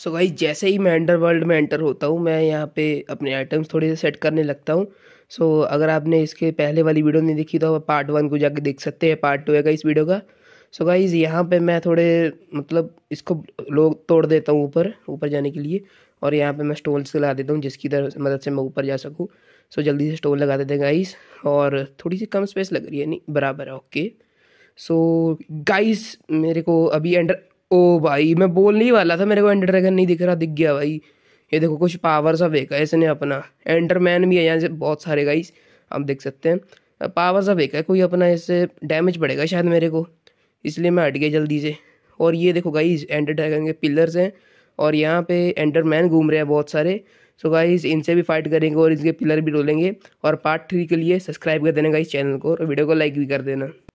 सो so guys जैसे ही मैं under world में एंटर होता हूँ मैं यहाँ पे अपने आइटम्स थोड़े सेट करने लगता हूँ सो so, अगर आपने इसके पहले वाली वीडियो नहीं देखी तो आप पार्ट वन को जाके देख सकते हैं पार्ट टू है इस वीडियो का सो so, गाइज यहाँ पे मैं थोड़े मतलब इसको लोग तोड़ देता हूँ ऊपर ऊपर जाने के लिए और यहाँ पे मैं स्टोल्स लगा देता हूँ जिसकी मदद से मैं ऊपर जा सकूँ सो so, जल्दी से स्टोल लगा देते हैं गाइस और थोड़ी सी कम स्पेस लग रही है नहीं बराबर है ओके सो गाइस मेरे को अभी अंडर ओ भाई मैं बोल नहीं वाला था मेरे को एंडर ड्रैगन नहीं दिख रहा दिख गया भाई ये देखो कुछ पावर सा फेंका है इसने अपना एंटरमैन भी है यहाँ से बहुत सारे गाइस आप देख सकते हैं पावर सा फेंका है कोई अपना इससे डैमेज पड़ेगा शायद मेरे को इसलिए मैं हट गया जल्दी से और ये देखो गाइस एंडर ड्रैगन के पिलर्स हैं और यहाँ पे एंटरमैन घूम रहे हैं बहुत सारे सो so गाइस इनसे भी फाइट करेंगे और इनके पिलर भी डोलेंगे और पार्ट थ्री के लिए सब्सक्राइब कर देना गाइस चैनल को और वीडियो को लाइक भी कर देना